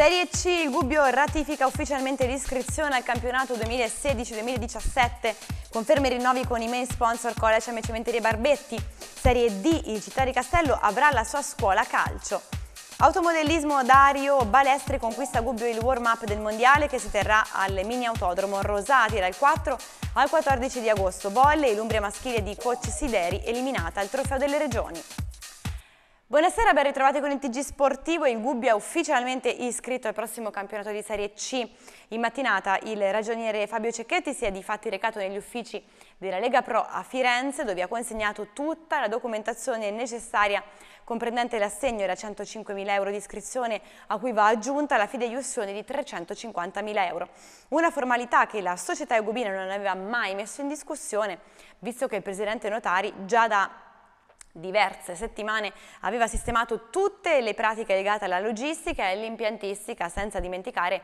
Serie C, il Gubbio ratifica ufficialmente l'iscrizione al campionato 2016-2017, conferma i rinnovi con i main sponsor College e Cementerie Barbetti. Serie D, il Città di Castello avrà la sua scuola calcio. Automodellismo Dario Balestri conquista Gubbio il warm-up del Mondiale che si terrà al mini autodromo Rosati dal 4 al 14 di agosto. Bolle e l'Umbria maschile di Coach Sideri eliminata al Trofeo delle Regioni. Buonasera, ben ritrovati con il TG Sportivo. Il Gubbio è ufficialmente iscritto al prossimo campionato di Serie C. In mattinata il ragioniere Fabio Cecchetti si è difatti recato negli uffici della Lega Pro a Firenze dove ha consegnato tutta la documentazione necessaria comprendente l'assegno da 105.000 euro di iscrizione a cui va aggiunta la fideiussione di 350.000 euro. Una formalità che la società eugubina non aveva mai messo in discussione visto che il presidente Notari già da diverse settimane aveva sistemato tutte le pratiche legate alla logistica e all'impiantistica senza dimenticare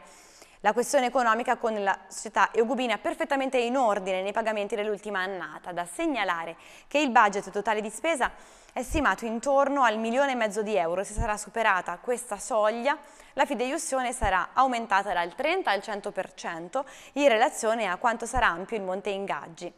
la questione economica con la società Eugubina perfettamente in ordine nei pagamenti dell'ultima annata. Da segnalare che il budget totale di spesa è stimato intorno al milione e mezzo di euro. Se sarà superata questa soglia, la fideiussione sarà aumentata dal 30 al 100% in relazione a quanto sarà ampio il monte ingaggi.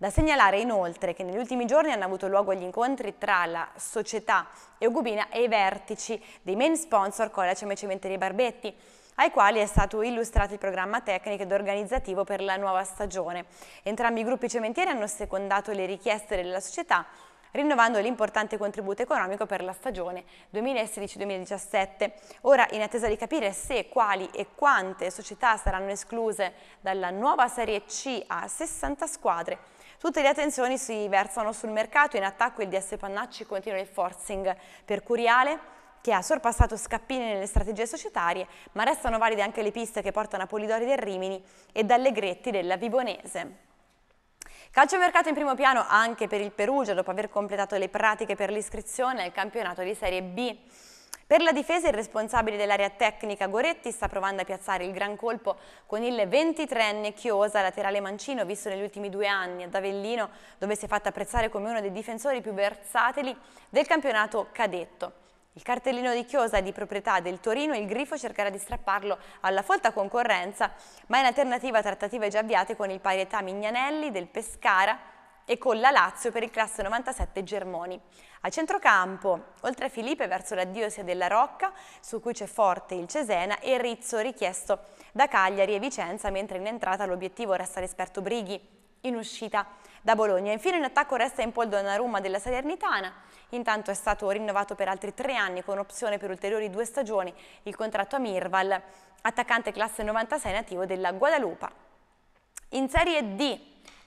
Da segnalare inoltre che negli ultimi giorni hanno avuto luogo gli incontri tra la società Eugubina e i vertici dei main sponsor Colacem e Cementerie Barbetti ai quali è stato illustrato il programma tecnico ed organizzativo per la nuova stagione. Entrambi i gruppi cementieri hanno secondato le richieste della società rinnovando l'importante contributo economico per la stagione 2016-2017. Ora, in attesa di capire se, quali e quante società saranno escluse dalla nuova Serie C a 60 squadre, Tutte le attenzioni si versano sul mercato, in attacco il DS Pannacci continua il forcing per Curiale che ha sorpassato Scappini nelle strategie societarie, ma restano valide anche le piste che portano a Polidori del Rimini e dalle Gretti della Vibonese. Calciomercato in primo piano anche per il Perugia dopo aver completato le pratiche per l'iscrizione al campionato di Serie B. Per la difesa il responsabile dell'area tecnica Goretti sta provando a piazzare il gran colpo con il 23enne Chiosa, laterale mancino, visto negli ultimi due anni ad Avellino, dove si è fatto apprezzare come uno dei difensori più versatili del campionato cadetto. Il cartellino di Chiosa è di proprietà del Torino e il Grifo cercherà di strapparlo alla folta concorrenza, ma in alternativa trattative già avviate con il parietà Mignanelli del Pescara, e con la Lazio per il classe 97 Germoni. A centrocampo, oltre a Filipe verso la Diosia della Rocca, su cui c'è forte il Cesena, e Rizzo richiesto da Cagliari e Vicenza, mentre in entrata l'obiettivo resta l'esperto Brighi, in uscita da Bologna. Infine in attacco resta in poldo Donnarumma della Salernitana, intanto è stato rinnovato per altri tre anni con opzione per ulteriori due stagioni il contratto a Mirval, attaccante classe 96 nativo della Guadalupe. In Serie D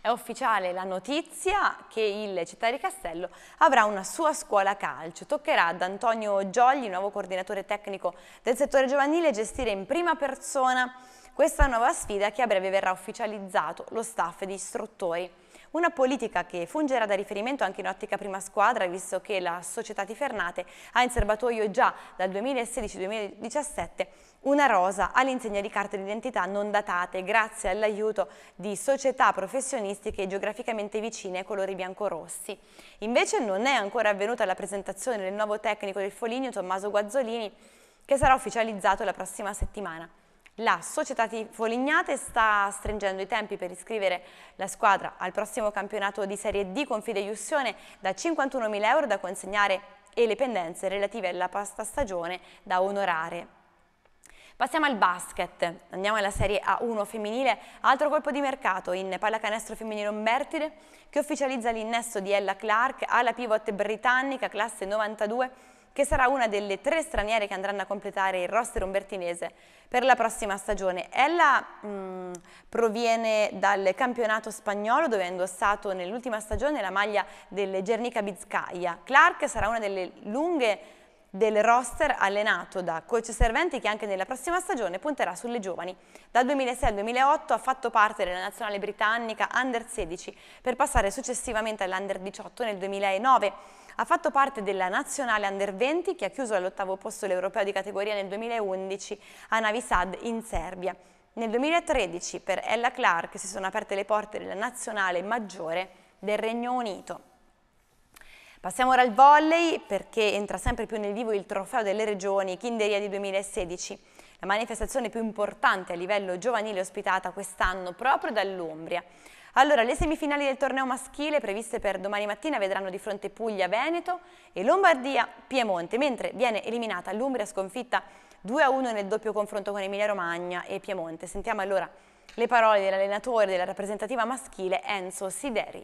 è ufficiale la notizia che il Città di Castello avrà una sua scuola calcio. Toccherà ad Antonio Giogli, nuovo coordinatore tecnico del settore giovanile, gestire in prima persona questa nuova sfida che a breve verrà ufficializzato lo staff di istruttori. Una politica che fungerà da riferimento anche in ottica prima squadra, visto che la società Tifernate ha in serbatoio già dal 2016-2017 una rosa all'insegna di carte d'identità non datate grazie all'aiuto di società professionistiche geograficamente vicine ai colori biancorossi. Invece non è ancora avvenuta la presentazione del nuovo tecnico del Foligno Tommaso Guazzolini che sarà ufficializzato la prossima settimana. La società Tifo Lignate sta stringendo i tempi per iscrivere la squadra al prossimo campionato di Serie D con fideiussione da 51.000 euro da consegnare e le pendenze relative alla pasta stagione da onorare. Passiamo al basket, andiamo alla Serie A1 femminile, altro colpo di mercato in pallacanestro femminile Umbertide che ufficializza l'innesto di Ella Clark alla pivot britannica classe 92 che sarà una delle tre straniere che andranno a completare il roster umbertinese per la prossima stagione. Ella mh, mm, proviene dal campionato spagnolo dove ha indossato nell'ultima stagione la maglia del Gernica Bizkaia. Clark sarà una delle lunghe del roster allenato da coach Serventi che anche nella prossima stagione punterà sulle giovani. Dal 2006 al 2008 ha fatto parte della nazionale britannica Under 16 per passare successivamente all'Under 18 nel 2009. Ha fatto parte della nazionale Under 20 che ha chiuso all'ottavo posto l'europeo di categoria nel 2011 a Navi Sad in Serbia. Nel 2013 per Ella Clark si sono aperte le porte della nazionale maggiore del Regno Unito. Passiamo ora al volley perché entra sempre più nel vivo il trofeo delle regioni Kinderia di 2016, la manifestazione più importante a livello giovanile ospitata quest'anno proprio dall'Umbria. Allora, le semifinali del torneo maschile previste per domani mattina vedranno di fronte Puglia, Veneto e Lombardia, Piemonte, mentre viene eliminata l'Umbria sconfitta 2-1 nel doppio confronto con Emilia Romagna e Piemonte. Sentiamo allora le parole dell'allenatore della rappresentativa maschile Enzo Sideri.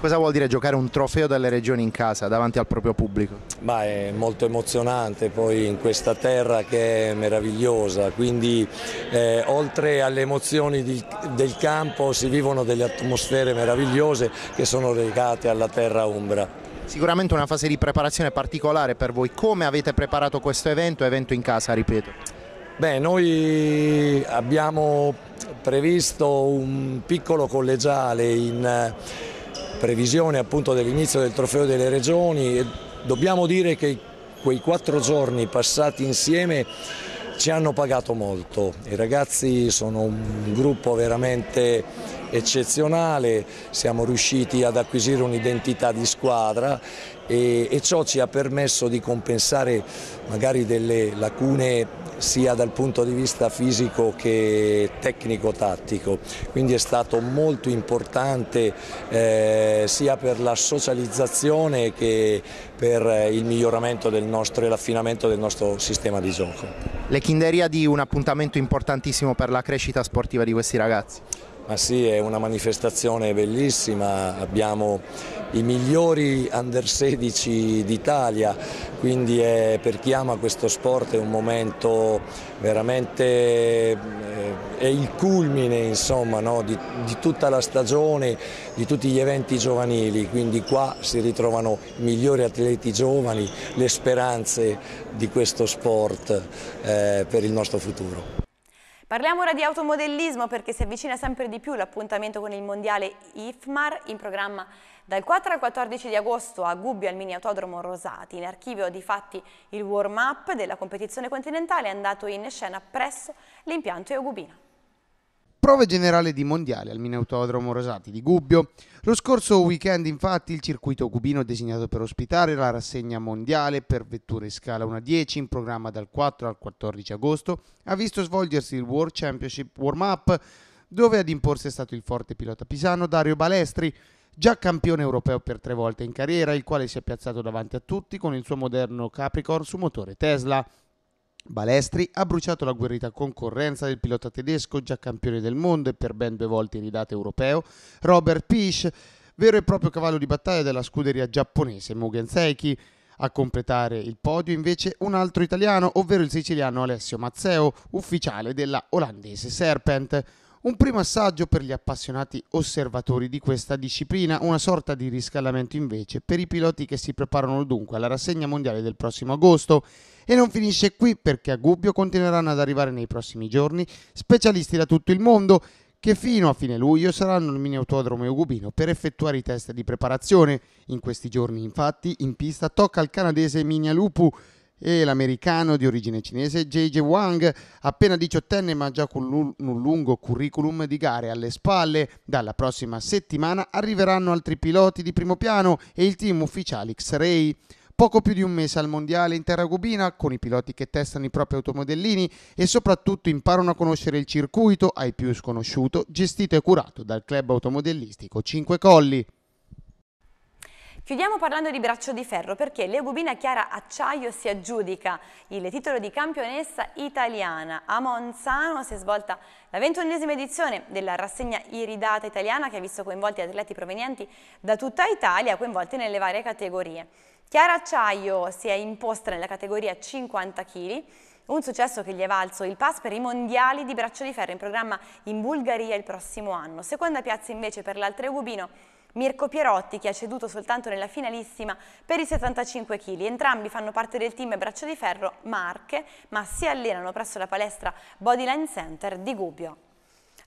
Cosa vuol dire giocare un trofeo delle regioni in casa davanti al proprio pubblico? Ma è molto emozionante poi in questa terra che è meravigliosa, quindi eh, oltre alle emozioni di, del campo si vivono delle atmosfere meravigliose che sono legate alla terra umbra. Sicuramente una fase di preparazione particolare per voi, come avete preparato questo evento, evento in casa, ripeto? Beh, noi abbiamo previsto un piccolo collegiale in previsione appunto dell'inizio del trofeo delle regioni e dobbiamo dire che quei quattro giorni passati insieme ci hanno pagato molto, i ragazzi sono un gruppo veramente eccezionale, siamo riusciti ad acquisire un'identità di squadra e, e, ciò ci ha permesso di compensare magari delle lacune sia dal punto di vista fisico che tecnico-tattico, quindi è stato molto importante eh, sia per la socializzazione che per il miglioramento del nostro e l'affinamento del nostro sistema di gioco. Le Kinderia di un appuntamento importantissimo per la crescita sportiva di questi ragazzi? Ma sì, è una manifestazione bellissima, abbiamo i migliori under 16 d'Italia, quindi è, per chi ama questo sport è un momento veramente, eh, è il culmine insomma, no? di, di tutta la stagione, di tutti gli eventi giovanili, quindi qua si ritrovano i migliori atleti giovani, le speranze di questo sport eh, per il nostro futuro. Parliamo ora di automodellismo perché si avvicina sempre di più l'appuntamento con il mondiale IFMAR in programma dal 4 al 14 di agosto a Gubbio al mini autodromo Rosati. In archivio di fatti il warm-up della competizione continentale è andato in scena presso l'impianto Eugubina prova generale di mondiale al Minotautodromo Rosati di Gubbio. Lo scorso weekend infatti il circuito cubino designato per ospitare la rassegna mondiale per vetture scala 1 a 10 in programma dal 4 al 14 agosto ha visto svolgersi il World Championship Warm Up dove ad imporsi è stato il forte pilota pisano Dario Balestri già campione europeo per tre volte in carriera, il quale si è piazzato davanti a tutti con il suo moderno Capricorn su motore Tesla. Balestri ha bruciato la guerrita concorrenza del pilota tedesco, già campione del mondo e per ben due volte in ridate europeo, Robert Pisch, vero e proprio cavallo di battaglia della scuderia giapponese Mugen Seiki. A completare il podio invece un altro italiano, ovvero il siciliano Alessio Mazzeo, ufficiale della olandese Serpent. Un primo assaggio per gli appassionati osservatori di questa disciplina, una sorta di riscaldamento invece per i piloti che si preparano dunque alla rassegna mondiale del prossimo agosto. E non finisce qui perché a Gubbio continueranno ad arrivare nei prossimi giorni specialisti da tutto il mondo che fino a fine luglio saranno al mini autodromo Eugubino per effettuare i test di preparazione. In questi giorni infatti in pista tocca al canadese Minia Lupu e l'americano di origine cinese JJ Wang, appena diciottenne ma già con un lungo curriculum di gare alle spalle. Dalla prossima settimana arriveranno altri piloti di primo piano e il team ufficiale X-Ray poco più di un mese al mondiale in terra cubina con i piloti che testano i propri automodellini e soprattutto imparano a conoscere il circuito ai più sconosciuto, gestito e curato dal club automodellistico Cinque Colli. Chiudiamo parlando di braccio di ferro perché l'eububina Chiara Acciaio si aggiudica il titolo di campionessa italiana. A Monzano si è svolta la ventunesima edizione della rassegna iridata italiana che ha visto coinvolti atleti provenienti da tutta Italia, coinvolti nelle varie categorie. Chiara Acciaio si è imposta nella categoria 50 kg un successo che gli è valso il pass per i mondiali di braccio di ferro in programma in Bulgaria il prossimo anno. Seconda piazza invece per l'altre Gubino Mirko Pierotti che ha ceduto soltanto nella finalissima per i 75 kg. Entrambi fanno parte del team Braccio di Ferro Marche ma si allenano presso la palestra Bodyline Center di Gubbio.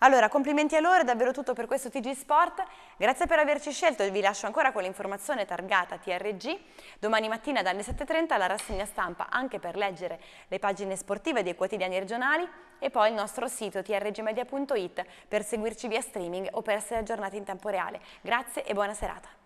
Allora, complimenti a loro, è davvero tutto per questo TG Sport. Grazie per averci scelto, vi lascio ancora con l'informazione targata TRG. Domani mattina dalle 7.30 la rassegna stampa anche per leggere le pagine sportive dei quotidiani regionali e poi il nostro sito trgmedia.it per seguirci via streaming o per essere aggiornati in tempo reale. Grazie e buona serata.